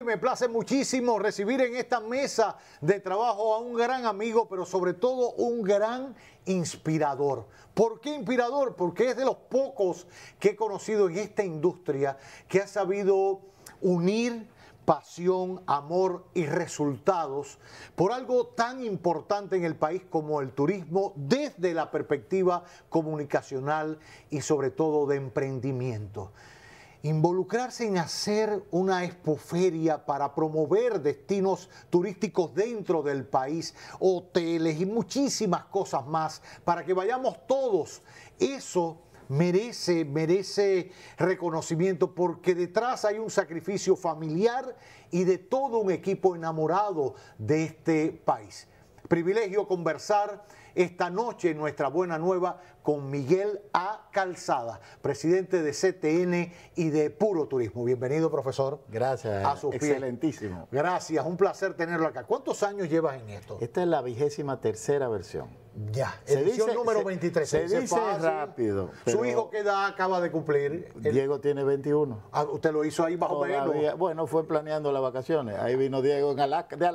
Me place muchísimo recibir en esta mesa de trabajo a un gran amigo, pero sobre todo un gran inspirador. ¿Por qué inspirador? Porque es de los pocos que he conocido en esta industria que ha sabido unir pasión, amor y resultados por algo tan importante en el país como el turismo desde la perspectiva comunicacional y sobre todo de emprendimiento. Involucrarse en hacer una expoferia para promover destinos turísticos dentro del país, hoteles y muchísimas cosas más para que vayamos todos. Eso merece, merece reconocimiento porque detrás hay un sacrificio familiar y de todo un equipo enamorado de este país. Privilegio conversar esta noche nuestra buena nueva con Miguel A. Calzada, presidente de CTN y de Puro Turismo. Bienvenido, profesor. Gracias. Excelentísimo. Gracias, un placer tenerlo acá. ¿Cuántos años llevas en esto? Esta es la vigésima tercera versión. Ya, se edición número 23. Se, dice rápido. Su hijo que edad acaba de cumplir. Diego tiene 21. Ah, usted lo hizo ahí bajo menos. Bueno, fue planeando las vacaciones. Ahí vino Diego en de Alaska. De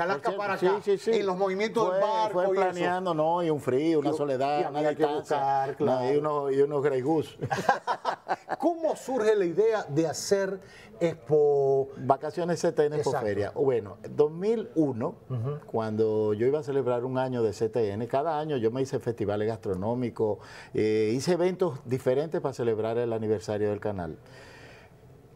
Alaska para acá. Sí, sí, sí. Y los movimientos del barco. Fue planeando, no, y un frío, una soledad, y una Buscar, y unos, y ¿Cómo surge la idea de hacer Expo. Vacaciones CTN Expo Feria. Bueno, 2001, cuando yo iba a celebrar un año de CTN, cada año yo me hice festivales gastronómicos, eh, hice eventos diferentes para celebrar el aniversario del canal.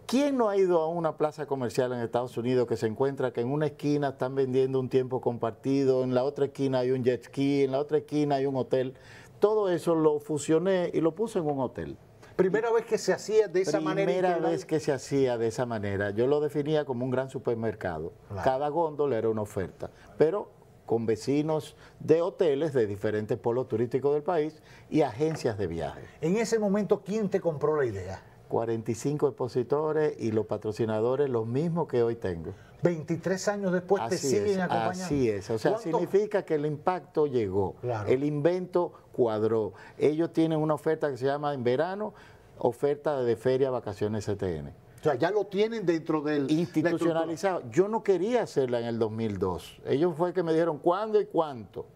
¿Quién no ha ido a una plaza comercial en Estados Unidos que se encuentra que en una esquina están vendiendo un tiempo compartido, en la otra esquina hay un jet ski, en la otra esquina hay un hotel? Todo eso lo fusioné y lo puse en un hotel. Primera vez que se hacía de esa manera. Primera vez que se hacía de esa manera. Yo lo definía como un gran supermercado. Cada góndola era una oferta, pero con vecinos de hoteles de diferentes polos turísticos del país y agencias de viaje. En ese momento, ¿quién te compró la idea? 45 expositores y los patrocinadores los mismos que hoy tengo. 23 años después te siguen acompañando. Así es, o sea, significa que el impacto llegó. El invento cuadró. Ellos tienen una oferta que se llama en verano, oferta de feria vacaciones CTN. E o sea, ya lo tienen dentro del... Institucionalizado. Yo no quería hacerla en el 2002. Ellos fue que me dijeron cuándo y cuánto.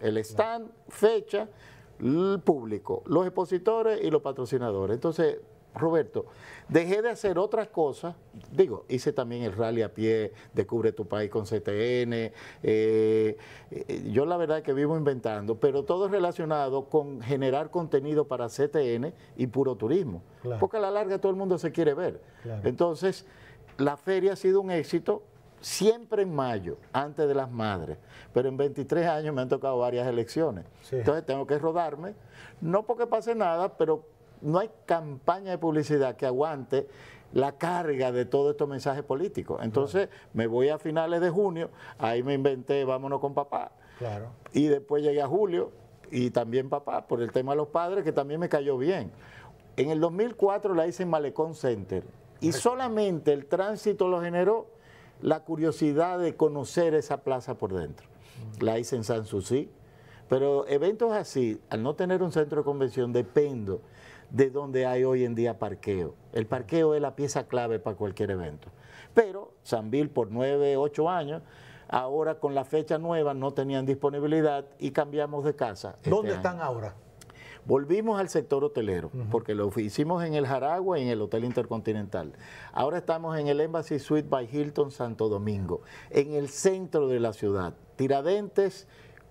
El stand, fecha, el público, los expositores y los patrocinadores. Entonces, Roberto, dejé de hacer otras cosas, digo, hice también el rally a pie, Descubre tu país con CTN, eh, eh, yo la verdad que vivo inventando, pero todo relacionado con generar contenido para CTN y puro turismo, porque a la larga todo el mundo se quiere ver. Entonces, la feria ha sido un éxito, siempre en mayo, antes de las madres, pero en 23 años me han tocado varias elecciones. Entonces tengo que rodarme, no porque pase nada, pero no hay campaña de publicidad que aguante la carga de todos estos mensajes políticos. Entonces me voy a finales de junio, ahí me inventé vámonos con papá. Claro. Y después llegué a julio y también papá, por el tema de los padres, que también me cayó bien. En el 2004 la hice en Malecón Center y solamente el tránsito lo generó la curiosidad de conocer esa plaza por dentro. Mm. La hice en Sanssouci, pero eventos así, al no tener un centro de convención, dependo de donde hay hoy en día parqueo. El parqueo es la pieza clave para cualquier evento. Pero Sanville por nueve, ocho años, ahora con la fecha nueva no tenían disponibilidad y cambiamos de casa. Este ¿Dónde están ahora? Volvimos al sector hotelero, porque lo hicimos en el Jaragua y en el Hotel Intercontinental. Ahora estamos en el Embassy Suite by Hilton Santo Domingo, en el centro de la ciudad. Tiradentes,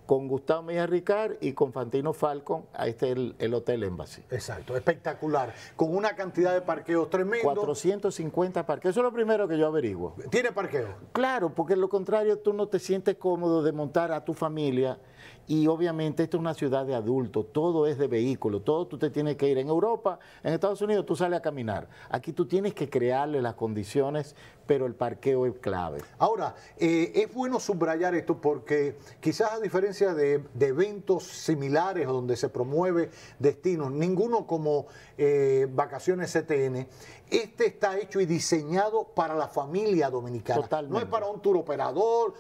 con Gustavo Mejía Ricard y con Fantino Falcon, ahí está el, Hotel Embassy. Exacto, espectacular. Con una cantidad de parqueos tremendo. 450 parqueos, eso es lo primero que yo averiguo. ¿Tiene parqueo? Claro, porque lo contrario tú no te sientes cómodo de montar a tu familia y obviamente esto es una ciudad de adultos, todo es de vehículo, todo tú te tienes que ir. En Europa, en Estados Unidos tú sales a caminar, aquí tú tienes que crearle las condiciones pero el parqueo es clave. Ahora, eh, es bueno subrayar esto porque quizás a diferencia de, eventos similares donde se promueve destinos, ninguno como eh, Vacaciones CTN, este está hecho y diseñado para la familia dominicana. No es para un tour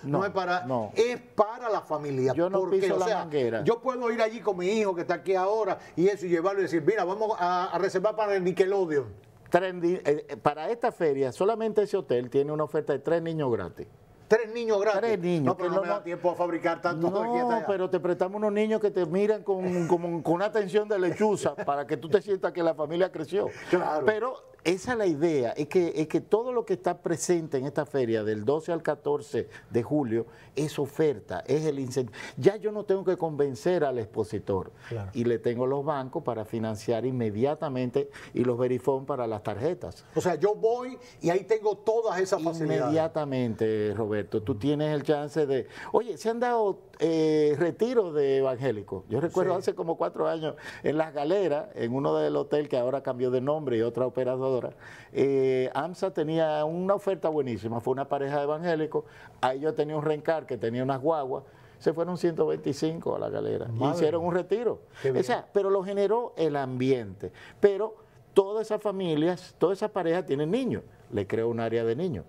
no, es para... No. Es para la familia. Yo no porque, Yo puedo ir allí con mi hijo que está aquí ahora y eso llevarlo y decir, mira, vamos a, a reservar para el Nickelodeon. Eh, eh, para esta feria, solamente ese hotel tiene una oferta de tres niños gratis. Tres niños gratis. Tres niños. No, pero no, me da tiempo a fabricar tanto No, pero te prestamos unos niños que te miran con, una atención de lechuza para que tú te sientas que la familia creció. Claro. Pero esa es la idea, es que, que todo lo que está presente en esta feria del 12 al 14 de julio es oferta, es el incentivo. Ya yo no tengo que convencer al expositor y le tengo los bancos para financiar inmediatamente y los verifón para las tarjetas. O sea, yo voy y ahí tengo todas esas facilidades. Inmediatamente, Roberto, tú tienes el chance de... Oye, se han dado eh, retiros de evangélicos. Yo recuerdo hace como cuatro años en Las Galeras, en uno del hotel que ahora cambió de nombre y otra operadora eh, AMSA tenía una oferta buenísima, fue una pareja de evangélicos, ahí yo tenía un rencar que tenía unas guaguas, se fueron 125 a la galera, Y hicieron un retiro. O sea, pero lo generó el ambiente. Pero todas esas familias, todas esas parejas tienen niños, le creo un área de niños.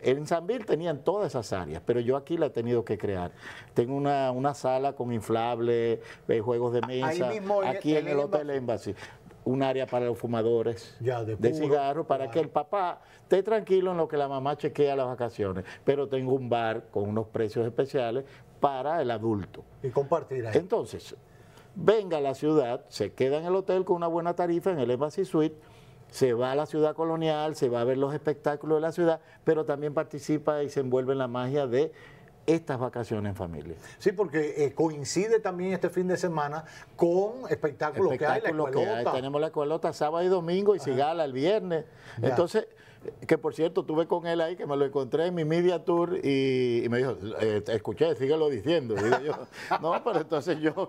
el San En tenían todas esas áreas, pero yo aquí la he tenido que crear. Tengo una, sala con inflable, eh, juegos de mesa, aquí en el, Hotel Embassy un área para los fumadores de, cigarros cigarro para que el papá esté tranquilo en lo que la mamá chequea las vacaciones, pero tengo un bar con unos precios especiales para el adulto. Y compartir ahí. Entonces, venga a la ciudad, se queda en el hotel con una buena tarifa en el Embassy Suite, se va a la ciudad colonial, se va a ver los espectáculos de la ciudad, pero también participa y se envuelve en la magia de estas vacaciones en familia. Sí, porque eh, coincide también este fin de semana con espectáculos espectáculo que hay, Tenemos la escuelota sábado y domingo y Ajá. Cigala el viernes. Entonces, eh, que por cierto, tuve con él ahí, que me lo encontré en mi media tour y, me dijo, eh, escuché, síguelo diciendo. no, pero entonces yo,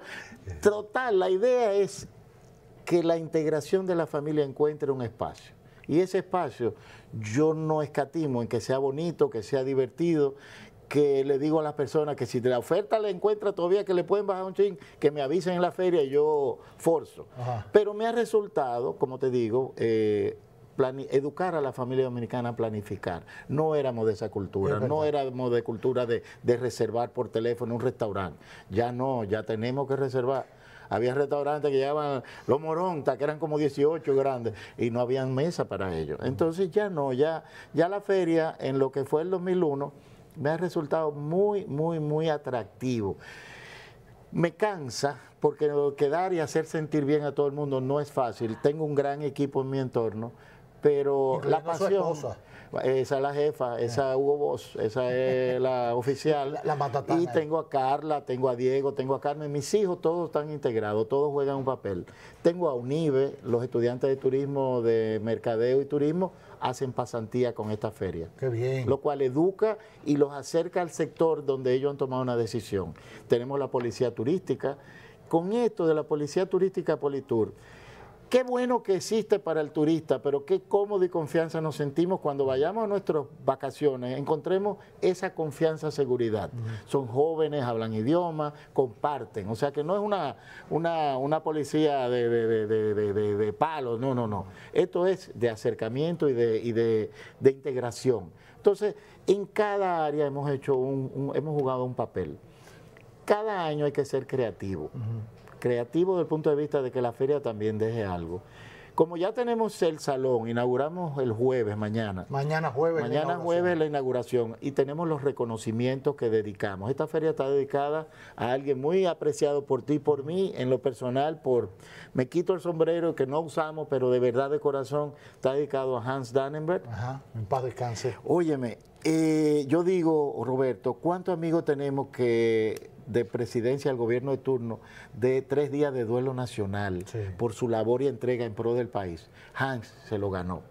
total, la idea es que la integración de la familia encuentre un espacio. Y ese espacio yo no escatimo en que sea bonito, que sea divertido, que le digo a las personas que si la oferta le encuentra todavía que le pueden bajar un ching, que me avisen en la feria y yo forzo. Pero me ha resultado, como te digo, eh, educar a la familia dominicana a planificar. No éramos de esa cultura, no éramos de cultura de, reservar por teléfono un restaurante. Ya no, ya tenemos que reservar había restaurantes que llevaban los morontas, que eran como 18 grandes, y no habían mesa para ellos. Entonces ya no, ya, ya la feria en lo que fue el 2001 me ha resultado muy, muy, muy atractivo. Me cansa porque quedar y hacer sentir bien a todo el mundo no es fácil. Tengo un gran equipo en mi entorno, pero la pasión... Esa es la jefa, esa Hugo Bos esa es la oficial. La, y tengo a Carla, tengo a Diego, tengo a Carmen. Mis hijos todos están integrados, todos juegan un papel. Tengo a UNIVE, los estudiantes de turismo, de mercadeo y turismo, hacen pasantía con esta feria. Qué bien. Lo cual educa y los acerca al sector donde ellos han tomado una decisión. Tenemos la policía turística. Con esto de la policía turística Politur, qué bueno que existe para el turista, pero qué cómodo y confianza nos sentimos cuando vayamos a nuestras vacaciones, encontremos esa confianza, seguridad. Son jóvenes, hablan idiomas, comparten. O sea que no es una, una, policía de, palos, no, no, no. Esto es de acercamiento y de, integración. Entonces, en cada área hemos, hecho un, hemos jugado un papel. Cada año hay que ser creativo creativo desde el punto de vista de que la feria también deje algo. Como ya tenemos el salón, inauguramos el jueves mañana. Mañana jueves. Mañana jueves la inauguración y tenemos los reconocimientos que dedicamos. Esta feria está dedicada a alguien muy apreciado por ti, y por mí, en lo personal, por me quito el sombrero que no usamos, pero de verdad de corazón está dedicado a Hans Dannenberg. Ajá, en paz descanse. Óyeme, eh, yo digo, Roberto, ¿cuántos amigos tenemos que de presidencia del gobierno de turno de tres días de duelo nacional por su labor y entrega en pro del país. Hans se lo ganó.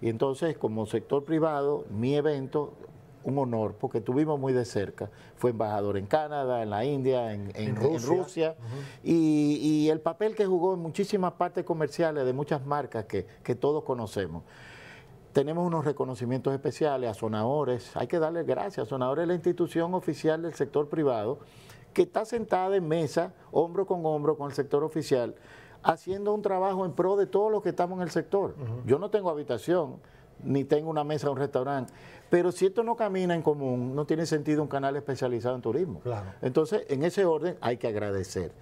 Y entonces, como sector privado, mi evento un honor, porque tuvimos muy de cerca. Fue embajador en Canadá, en la India, en, Rusia. y, el papel que jugó en muchísimas partes comerciales de muchas marcas que, que todos conocemos. Tenemos unos reconocimientos especiales a Sonadores. Hay que darle gracias. Sonadores la institución oficial del sector privado que está sentada en mesa, hombro con hombro, con el sector oficial, haciendo un trabajo en pro de todos los que estamos en el sector. Yo no tengo habitación, ni tengo una mesa o un restaurante. Pero si esto no camina en común, no tiene sentido un canal especializado en turismo. Entonces, en ese orden hay que agradecer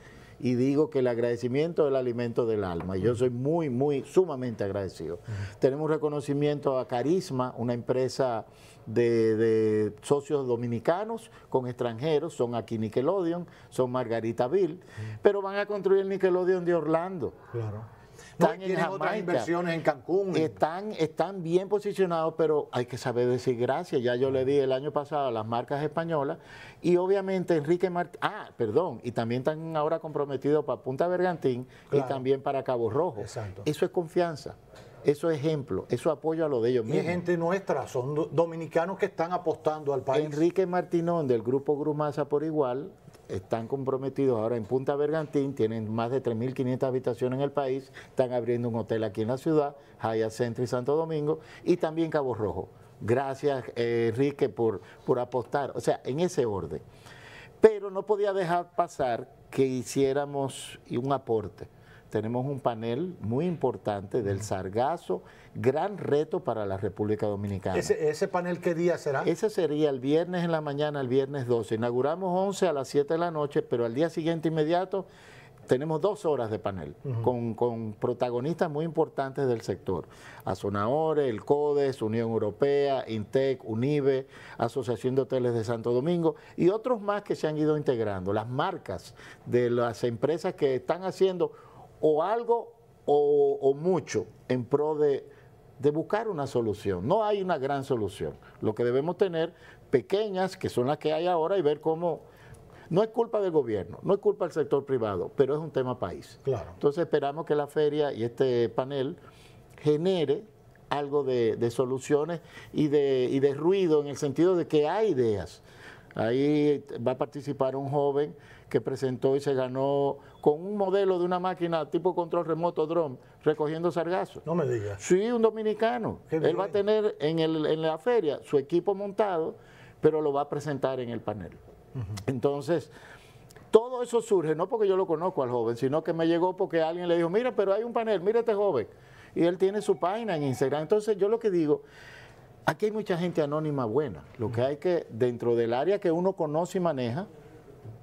y digo que el agradecimiento es el alimento del alma. Y yo soy muy, muy, sumamente agradecido. Tenemos reconocimiento a Carisma, una empresa de, de, socios dominicanos con extranjeros, son aquí Nickelodeon, son Margarita Bill, pero van a construir el Nickelodeon de Orlando. Claro están en otras inversiones en Cancún. Están, están bien posicionados, pero hay que saber decir gracias. Ya yo le di el año pasado a las marcas españolas y obviamente Enrique Martín, ah, perdón, y también están ahora comprometidos para Punta Bergantín y también para Cabo Rojo. Exacto. Eso es confianza. Eso es ejemplo, eso apoyo a lo de ellos mismos. Y gente nuestra, son dominicanos que están apostando al país. Enrique Martinón del grupo Grumasa por igual, están comprometidos ahora en Punta Bergantín, tienen más de 3.500 habitaciones en el país, están abriendo un hotel aquí en la ciudad, Haya Centro y Santo Domingo, y también Cabo Rojo. Gracias, eh, Enrique, por, por apostar, o sea, en ese orden. Pero no podía dejar pasar que hiciéramos un aporte tenemos un panel muy importante del sargazo, gran reto para la República Dominicana. ¿Ese, panel qué día será? Ese sería el viernes en la mañana, el viernes 12. Inauguramos 11 a las 7 de la noche, pero al día siguiente inmediato tenemos dos horas de panel con, con, protagonistas muy importantes del sector. Azonaore, el CODES, Unión Europea, INTEC, UNIBE, Asociación de Hoteles de Santo Domingo y otros más que se han ido integrando. Las marcas de las empresas que están haciendo o algo o, mucho en pro de, buscar una solución. No hay una gran solución. Lo que debemos tener, pequeñas, que son las que hay ahora, y ver cómo... No es culpa del gobierno, no es culpa del sector privado, pero es un tema país. Claro. Entonces esperamos que la feria y este panel genere algo de, soluciones y de, y de ruido en el sentido de que hay ideas. Ahí va a participar un joven que presentó y se ganó con un modelo de una máquina tipo control remoto drone recogiendo sargazos. No me digas. Sí, un dominicano. Él va a tener en, el, en la feria su equipo montado, pero lo va a presentar en el panel. Entonces, todo eso surge, no porque yo lo conozco al joven, sino que me llegó porque alguien le dijo, mira, pero hay un panel, mira este joven. Y él tiene su página en Instagram. Entonces yo lo que digo, aquí hay mucha gente anónima buena. Lo que hay que, dentro del área que uno conoce y maneja,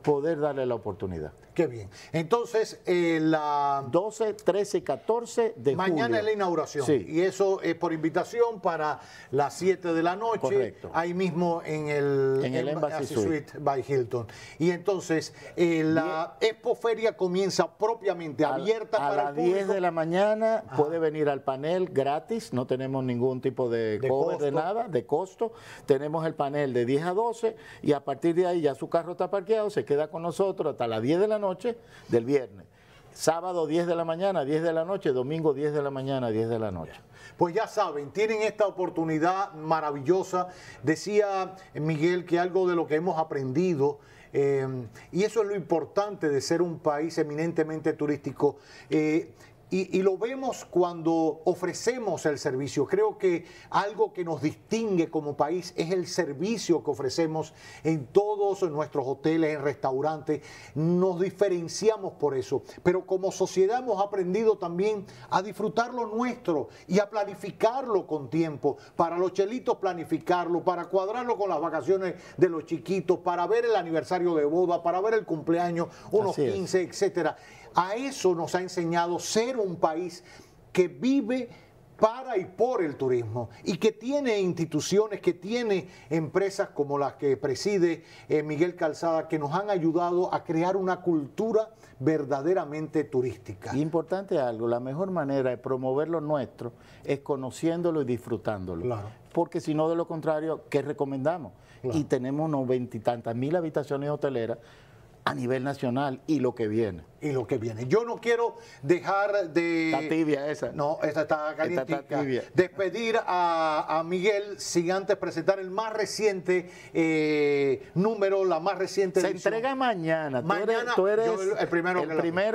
poder darle la oportunidad. Qué bien. Entonces, eh, la... 12, 13 y 14 de Mañana es la inauguración. Sí. Y eso es por invitación para las 7 de la noche. Correcto. Ahí mismo en el, Embassy Suite. by Hilton. Y entonces, eh, la Expo Feria comienza propiamente abierta para el público. 10 de la mañana puede venir al panel gratis. No tenemos ningún tipo de, de costo. de nada, de costo. Tenemos el panel de 10 a 12 y a partir de ahí ya su carro está parqueado, se queda con nosotros hasta las 10 de la noche del viernes. Sábado 10 de la mañana, 10 de la noche, domingo 10 de la mañana, 10 de la noche. Pues ya saben, tienen esta oportunidad maravillosa. Decía Miguel que algo de lo que hemos aprendido eh, y eso es lo importante de ser un país eminentemente turístico, eh, y, lo vemos cuando ofrecemos el servicio. Creo que algo que nos distingue como país es el servicio que ofrecemos en todos nuestros hoteles, en restaurantes. Nos diferenciamos por eso. Pero como sociedad hemos aprendido también a disfrutar lo nuestro y a planificarlo con tiempo. Para los chelitos planificarlo, para cuadrarlo con las vacaciones de los chiquitos, para ver el aniversario de boda, para ver el cumpleaños, unos 15, etcétera. A eso nos ha enseñado ser un país que vive para y por el turismo y que tiene instituciones, que tiene empresas como las que preside eh, Miguel Calzada, que nos han ayudado a crear una cultura verdaderamente turística. Importante algo, la mejor manera de promover lo nuestro es conociéndolo y disfrutándolo. Porque si no, de lo contrario, ¿qué recomendamos? Y tenemos y tantas mil habitaciones hoteleras a nivel nacional y lo que viene y lo que viene. Yo no quiero dejar de... Está tibia esa. No, esa está calientita. Despedir a, Miguel sin antes presentar el más reciente eh, número, la más reciente Se entrega mañana. Mañana tú eres, el, primero,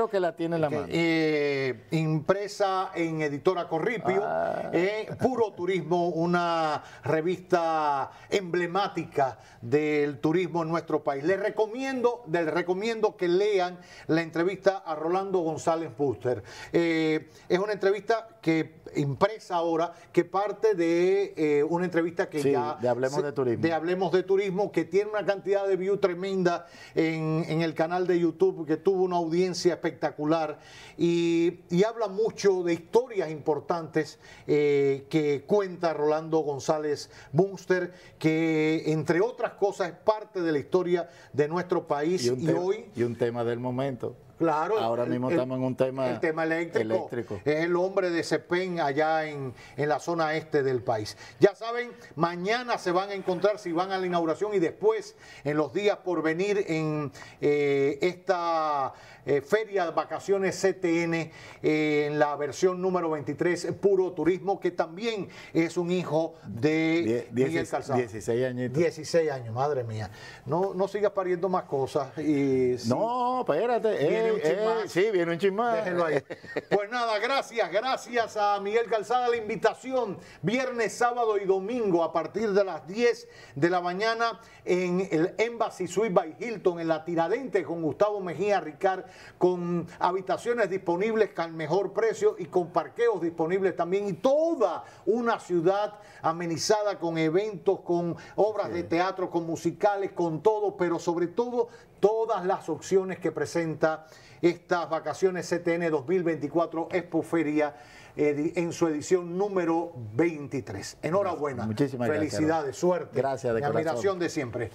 que, la... tiene la mano. Eh, impresa en Editora Corripio, ah. eh, Puro Turismo, una revista emblemática del turismo en nuestro país. Les recomiendo, les recomiendo que lean la entrevista a Rolando González Buster. Eh, es una entrevista que impresa ahora, que parte de eh, una entrevista que ya... De Hablemos de Turismo. De Hablemos de Turismo, que tiene una cantidad de views tremenda en, el canal de YouTube, que tuvo una audiencia espectacular y, habla mucho de historias importantes eh, que cuenta Rolando González booster que entre otras cosas es parte de la historia de nuestro país y hoy... Y un tema del momento. Claro. Ahora mismo estamos en un tema, eléctrico. eléctrico. Es el hombre de Cepén allá en, la zona este del país. Ya saben, mañana se van a encontrar si van a la inauguración y después en los días por venir en eh, esta eh, feria de vacaciones CTN eh, en la versión número 23, Puro Turismo, que también es un hijo de Miguel Calzado. 16 añitos. 16 años, madre mía. No, no sigas pariendo más cosas. Y, no, espérate. Eh, sí, viene un Déjenlo ahí. pues nada, gracias, gracias a Miguel Calzada la invitación. Viernes, sábado y domingo a partir de las 10 de la mañana en el Embassy Suite by Hilton, en la Tiradentes, con Gustavo Mejía Ricard, con habitaciones disponibles al mejor precio y con parqueos disponibles también. Y toda una ciudad amenizada con eventos, con obras de teatro, con musicales, con todo, pero sobre todo todas las opciones que presenta estas vacaciones CTN 2024 Expoferia eh, en su edición número 23. Enhorabuena. Muchísimas Felicidades, suerte. Gracias, de admiración de siempre.